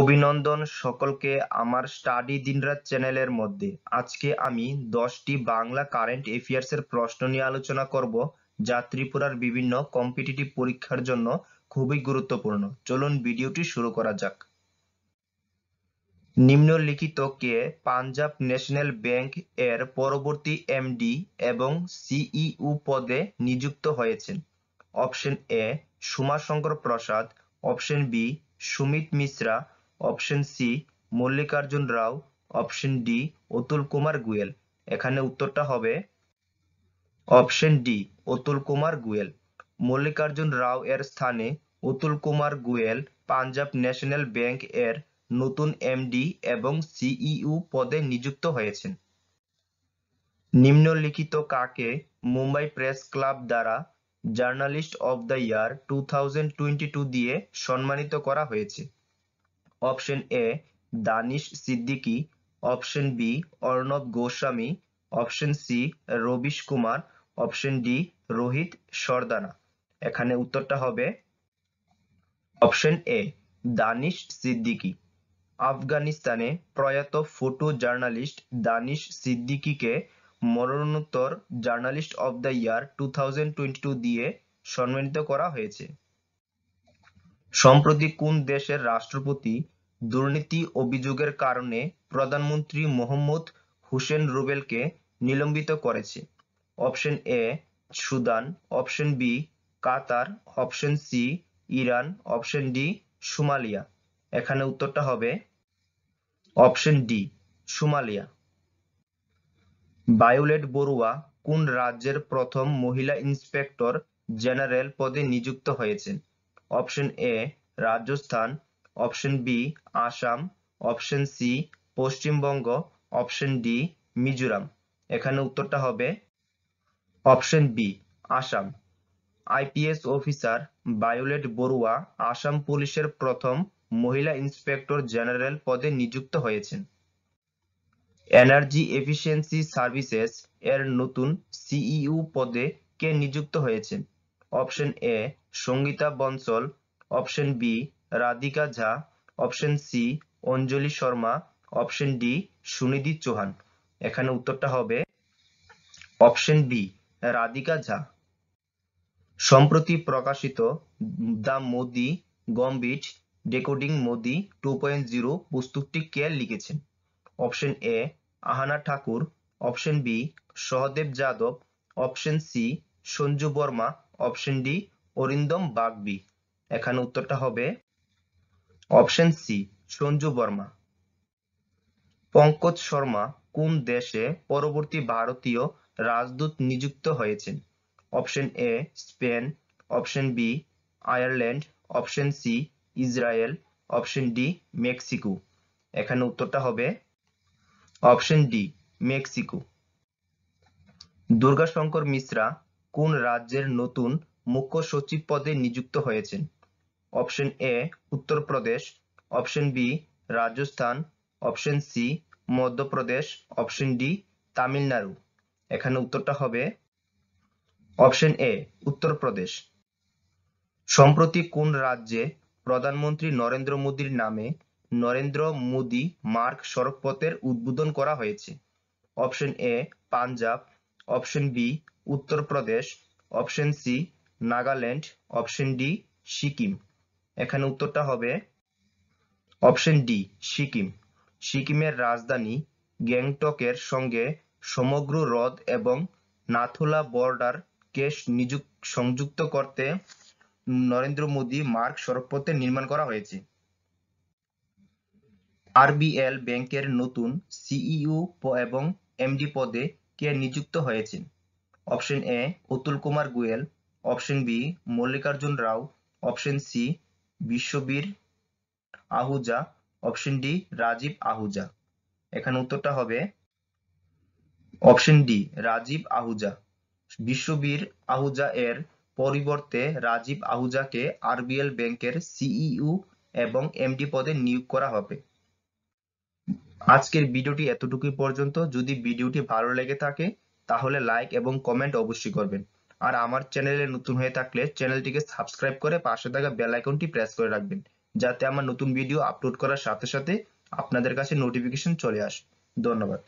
অভিনন্দন সকলকে আমার স্টাডি দিনরাত চ্যানেলের মধ্যে আজকে আমি দশটি বাংলা কারেন্ট অ্যাফেয়ার্স এর প্রশ্ন নিয়ে আলোচনা করব যা ত্রিপুরার বিভিন্ন কম্পিটিটিভ পরীক্ষার জন্য খুবই গুরুত্বপূর্ণ চলুন ভিডিওটি শুরু করা যাক নিম্নলিখিত কে পাঞ্জাব ন্যাশনাল ব্যাংক এর পরবর্তী এমডি এবং সিইও পদে নিযুক্ত হয়েছেন option A Sumashankar Prasad option B Sumit Mishra option C Mallikarjun Rao option D Atul Kumar Goel এখানে উত্তরটা হবে অপশন ডি অতুল কুমার গুয়েল মল্লিকার্জুন রাও এর স্থানে অতুল কুমার গুয়েল পাঞ্জাব ন্যাশনাল ব্যাংক এর নতুন এমডি এবং সিইও পদে নিযুক্ত হয়েছেন নিম্নলিখিত কাকে মুম্বাই প্রেস ক্লাব দ্বারা journalist of the year two দিয়ে সম্মানিত করা হয়েছে option A Danish Siddiqui option B Arnab Goswami option C Ravish Kumar option D Rohit Sardana এখানে উত্তরটা হবে অপশন এ দানিশ সিদ্দিকী আফগানিস্তানে প্রয়াত ফটো জার্নালিস্ট দানিশ সিদ্দিকীকে মরণোত্তর journalist of the year two দিয়ে সম্মানিত করা হয়েছে সম্প্রতি কোন দেশের রাষ্ট্রপতি দুর্নীতি অভিযোগের কারণে প্রধানমন্ত্রী মোহাম্মদ হুসেন রুবেলকে নিলম্বিত করেছে option A Sudan option B Qatar option C Iran option D Somalia এখানে উত্তরটা হবে option D Somalia Violet Barua কোন রাজ্যের প্রথম মহিলা ইন্সপেক্টর জেনারেল পদে নিযুক্ত হয়েছেন option A Rajasthan option B Assam option C Paschimbanga option D Mizoram এখানে উত্তরটা হবে option B Assam IPS officer Violet Barua Assam পুলিশের প্রথম মহিলা ইন্সপেক্টর জেনারেল পদে নিযুক্ত হয়েছেন এনার্জি এফিসিয়েন্সি সার্ভিসেস এর নতুন সিইও e পদে কে নিযুক্ত হয়েছেন option A Sangeeta Bansal option B Radhika Jha option C Anjali Sharma option D Sunidhi Chauhan এখানে উত্তরটা হবে অপশন বি রাধিকা ঝা সম্প্রতি প্রকাশিত the Modi gambit decoding Modi two point zero পুস্তকটি কে লিখেছেন option A Aahana Thakur option B Sahdev Yadav option C Sanju Verma option D Arindam Bagchi এখানে উত্তরটা হবে অপশন সি সঞ্জু বর্মা পঙ্কজ শর্মা কোন দেশে পরবর্তী ভারতীয় রাজদূত নিযুক্ত হয়েছেন option A Spain option B Ireland option C Israel option D Mexico এখানে উত্তরটা হবে option D Mexico Durgashankar Mishra কোন রাজ্যের নতুন মুখ্য সচিব পদে নিযুক্ত হয়েছেন option A Uttar Pradesh option B Rajasthan option C Madhya Pradesh option D Tamil Nadu এখানে উত্তরটা হবে অপশন এ উত্তরপ্রদেশ সম্প্রতি কোন রাজ্যে প্রধানমন্ত্রী নরেন্দ্র মোদীর নামে নরেন্দ্র মোদি মার্গ সড়কপথের উদ্বোধন করা হয়েছে option A Punjab option B Uttar Pradesh option C Nagaland option D Sikkim এখানে উত্তরটা হবে অপশন ডি সিকিম সিকিমের রাজধানী গ্যাংটকের সঙ্গে সমগ্র হ্রদ এবং নাথুলা বর্ডার কে সংযুক্ত করতে নরেন্দ্র মোদী মার্গ সড়কপথে নির্মাণ করা হয়েছে আরবিএল ব্যাংকের নতুন সিইও এবং এমডি পদে কে নিযুক্ত হয়েছেন option A Atul Kumar Goel option B Mallikarjun Rao option C Vishwavir Ahuja option D Rajiv Ahuja এখানে উত্তরটা হবে অপশন ডি রাজীব আহুজা বিশ্ববীর আহুজা এর পরিবর্তে রাজীব আহুজাকে আরবিএল ব্যাংকের সিইও এবং এমডি পদে নিয়োগ করা হবে আজকের ভিডিওটি এতটুকুই পর্যন্ত যদি ভিডিওটি ভালো লেগে থাকে তাহলে লাইক এবং কমেন্ট অবশ্যই করবেন আর আমার চ্যানেলে নতুন হয়ে থাকলে চ্যানেলটিকে সাবস্ক্রাইব করে পাশে থাকা বেল আইকনটি প্রেস করে রাখবেন যাতে আমার নতুন ভিডিও আপলোড করার সাথে সাথে আপনাদের কাছে নোটিফিকেশন চলে আসে ধন্যবাদ